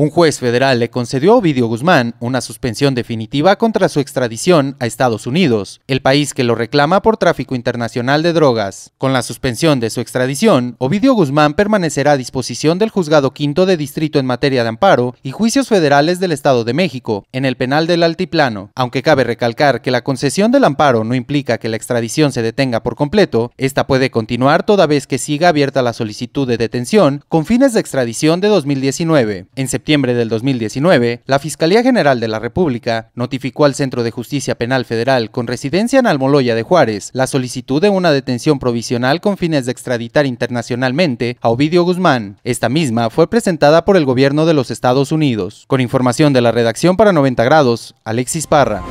Un juez federal le concedió a Ovidio Guzmán una suspensión definitiva contra su extradición a Estados Unidos, el país que lo reclama por tráfico internacional de drogas. Con la suspensión de su extradición, Ovidio Guzmán permanecerá a disposición del Juzgado Quinto de Distrito en materia de amparo y juicios federales del Estado de México, en el penal del Altiplano. Aunque cabe recalcar que la concesión del amparo no implica que la extradición se detenga por completo, esta puede continuar toda vez que siga abierta la solicitud de detención con fines de extradición de 2019. En septiembre del 2019, la Fiscalía General de la República notificó al Centro de Justicia Penal Federal con residencia en Almoloya de Juárez la solicitud de una detención provisional con fines de extraditar internacionalmente a Ovidio Guzmán. Esta misma fue presentada por el gobierno de los Estados Unidos. Con información de la redacción para 90 grados, Alexis Parra.